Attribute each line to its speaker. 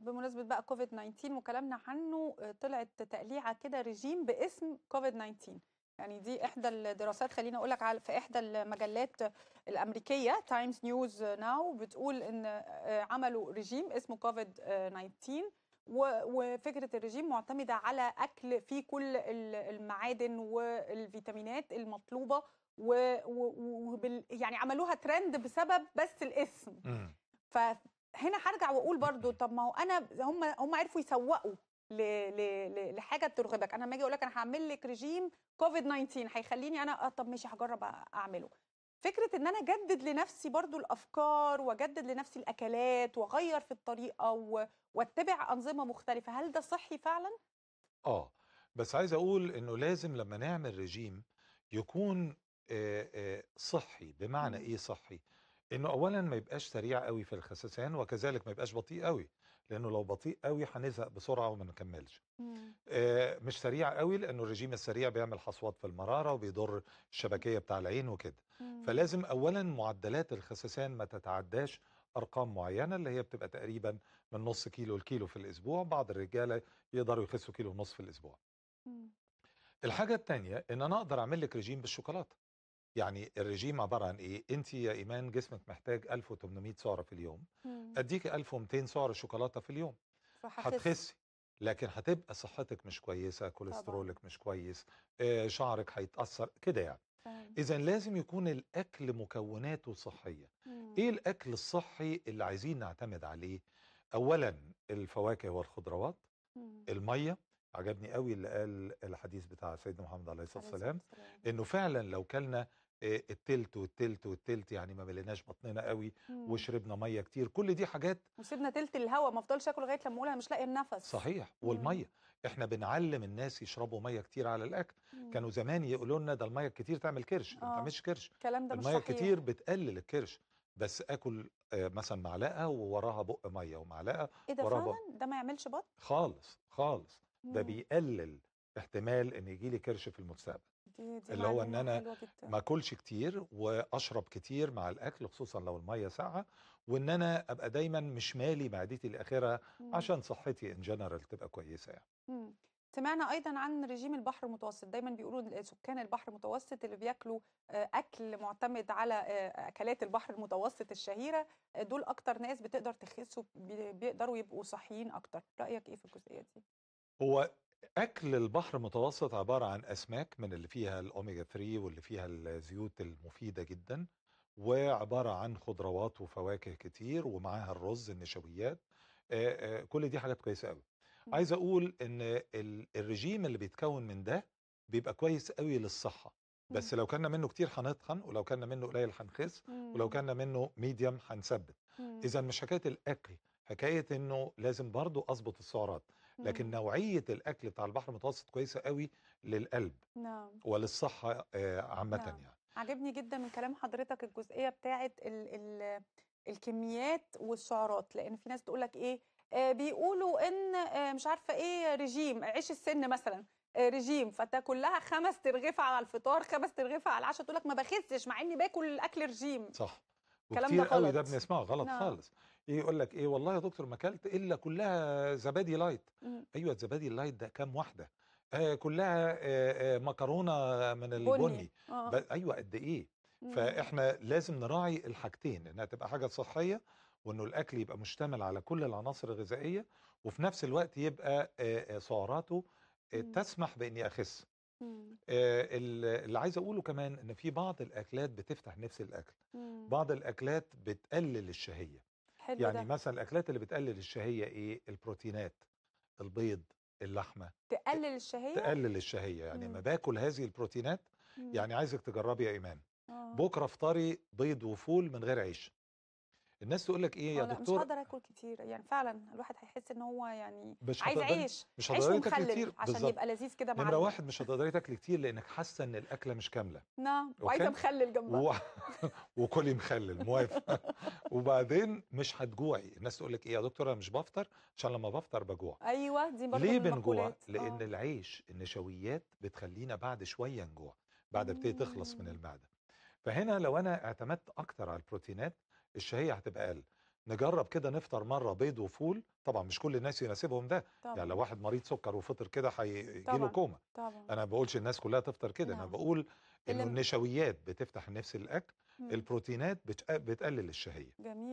Speaker 1: بمناسبه بقى كوفيد 19 وكلامنا عنه آه، طلعت تقليعه كده ريجيم باسم كوفيد 19 يعني دي احدى الدراسات خليني اقول لك في احدى المجلات الامريكيه تايمز نيوز ناو بتقول ان آه، عملوا ريجيم اسمه كوفيد 19 وفكره الرجيم معتمده على اكل فيه كل المعادن والفيتامينات المطلوبه و, و... و... يعني عملوها ترند بسبب بس الاسم ف هنا هرجع واقول برضو طب ما هو انا هم هم عرفوا يسوقوا لحاجه ترغبك انا لما اجي اقول لك انا هعمل لك ريجيم كوفيد 19 هيخليني انا اه طب ماشي هجرب اعمله فكره ان انا اجدد لنفسي برضو الافكار واجدد لنفسي الاكلات واغير في الطريقه و... واتبع انظمه مختلفه هل ده صحي فعلا
Speaker 2: اه بس عايز اقول انه لازم لما نعمل ريجيم يكون آآ آآ صحي بمعنى م. ايه صحي انه اولا ما يبقاش سريع قوي في الخسسان وكذلك ما يبقاش بطيء قوي لانه لو بطيء قوي هنزهق بسرعه وما نكملش إمم. آه مش سريع قوي لانه الرجيم السريع بيعمل حصوات في المراره وبيضر الشبكيه بتاع العين وكده إمم. فلازم اولا معدلات الخسسان ما تتعداش ارقام معينه اللي هي بتبقى تقريبا من نص كيلو لكيلو في الاسبوع بعض الرجاله يقدروا يخسوا كيلو ونص في الاسبوع إمم. الحاجه الثانيه ان انا اقدر اعمل لك رجيم بالشوكولاته يعني الرجيم عباره عن ايه؟ انت يا ايمان جسمك محتاج 1800 سعره في اليوم اديك 1200 سعره شوكولاته في اليوم هتخسي لكن هتبقى صحتك مش كويسه كوليسترولك مش كويس آه، شعرك هيتاثر كده يعني اذا لازم يكون الاكل مكوناته صحيه مم. ايه الاكل الصحي اللي عايزين نعتمد عليه اولا الفواكه والخضروات مم. الميه عجبني قوي اللي قال الحديث بتاع سيدنا محمد عليه الصلاه والسلام انه فعلا لو كلنا التلت والتلت والتلت يعني ما مليناش بطننا قوي إمم. وشربنا ميه كتير كل دي حاجات
Speaker 1: وسيبنا تلت الهواء ما افضلش اكل لغايه لما اقول انا مش لاقي النفس صحيح
Speaker 2: إمم. والميه مم. احنا بنعلم الناس يشربوا ميه كتير على الاكل مم. كانوا زمان يقولوا لنا ده الميه الكتير تعمل كرش ما آه، تعملش كرش
Speaker 1: الكلام ده الميه مش صحيح. كتير
Speaker 2: بتقلل الكرش بس اكل مثلا معلقه ووراها بق ميه ومعلقه ايه ده فعلا
Speaker 1: ده ما يعملش بطن
Speaker 2: خالص خالص ده بيقلل احتمال ان يجي لي كرش في المستقبل
Speaker 1: دي دي اللي هو ان انا ما
Speaker 2: اكلش كتير واشرب كتير مع الاكل خصوصا لو الميه ساقعه وان انا ابقى دايما مش مالي معدتي الاخره مم. عشان صحتي ان جنرال تبقى كويسه
Speaker 1: يعني سمعنا ايضا عن رجيم البحر المتوسط دايما بيقولوا سكان البحر المتوسط اللي بياكلوا آه، اكل معتمد على آه، اكلات البحر المتوسط الشهيره آه، دول اكتر ناس بتقدر تخس وبيقدروا يبقوا صحيين اكتر رايك ايه في الجزئيه دي
Speaker 2: هو اكل البحر المتوسط عباره عن اسماك من اللي فيها الاوميجا 3 واللي فيها الزيوت المفيده جدا وعباره عن خضروات وفواكه كتير ومعاها الرز النشويات كل دي حاجات كويسه قوي عايز اقول ان الرجيم اللي بيتكون من ده بيبقى كويس قوي للصحه بس لو كنا منه كتير هنتخن ولو كنا منه قليل هنخس ولو كنا منه ميديم هنثبت اذا مش حكايه الاكل حكايه انه لازم برضو اظبط السعرات لكن مم. نوعيه الاكل بتاع البحر المتوسط كويسه قوي للقلب نعم وللصحه آه، عامه نعم. يعني
Speaker 1: عجبني جدا من كلام حضرتك الجزئيه بتاعه ال ال الكميات والسعرات لان في ناس تقول لك ايه آه بيقولوا ان آه مش عارفه ايه رجيم عيش السن مثلا آه رجيم فتاكل لها خمس ترغيفه على الفطار خمس ترغيفه على العشاء تقول لك ما بخسش مع اني باكل الاكل رجيم
Speaker 2: صح كلام ده غلط قوي ده بنسمعه غلط نعم. خالص يجي إيه يقول لك ايه والله يا دكتور ما اكلت الا كلها زبادي لايت مم. ايوه الزبادي اللايت ده كام واحده آه كلها آه آه مكرونه من البني آه. آه. ايوه قد ايه مم. فاحنا لازم نراعي الحاجتين انها تبقى حاجه صحيه وانه الاكل يبقى مشتمل على كل العناصر الغذائيه وفي نفس الوقت يبقى آه، آه، سعراته إمم. تسمح باني اخس إمم. اللي عايز اقوله كمان ان في بعض الاكلات بتفتح نفس الاكل إمم. بعض الاكلات بتقلل الشهيه حلو يعني ده. مثلا الاكلات اللي بتقلل الشهيه ايه البروتينات البيض اللحمه
Speaker 1: تقلل الشهيه تقلل
Speaker 2: الشهيه يعني امم. ما باكل هذه البروتينات مم. يعني عايزك تجربي يا ايمان آه. بكره افطري بيض وفول من غير عيش الناس تقول لك ايه يا آه، دكتور مش هقدر
Speaker 1: اكل كتير يعني فعلا الواحد هيحس ان هو يعني مش عايز عيش مش هتقدري تاكلي كتير عشان يبقى لذيذ كده معانا نمره واحد
Speaker 2: مش هتقدري تاكلي كتير لانك حاسه ان الاكله مش كامله
Speaker 1: نعم وعايزه مخلل جنبها
Speaker 2: وكلي مخلل موافق وبعدين مش هتجوعي الناس تقول لك ايه يا دكتور انا مش بفطر عشان لما بفطر بجوع
Speaker 1: ايوه دي برضه ليه بنجوع آه.
Speaker 2: لان العيش النشويات بتخلينا بعد شويه نجوع بعد بتبتدي تخلص من المعده فهنا لو انا اعتمدت اكتر على البروتينات الشهيه هتبقى اقل نجرب كده نفطر مره بيض وفول طبعا مش كل الناس يناسبهم ده طبعا. يعني لو واحد مريض سكر وفطر كده هيجي له كوما طبعا. انا بقولش الناس كلها تفطر كده نعم. انا بقول انه النشويات بتفتح النفس الاكل البروتينات بتقلل الشهيه
Speaker 1: جميل.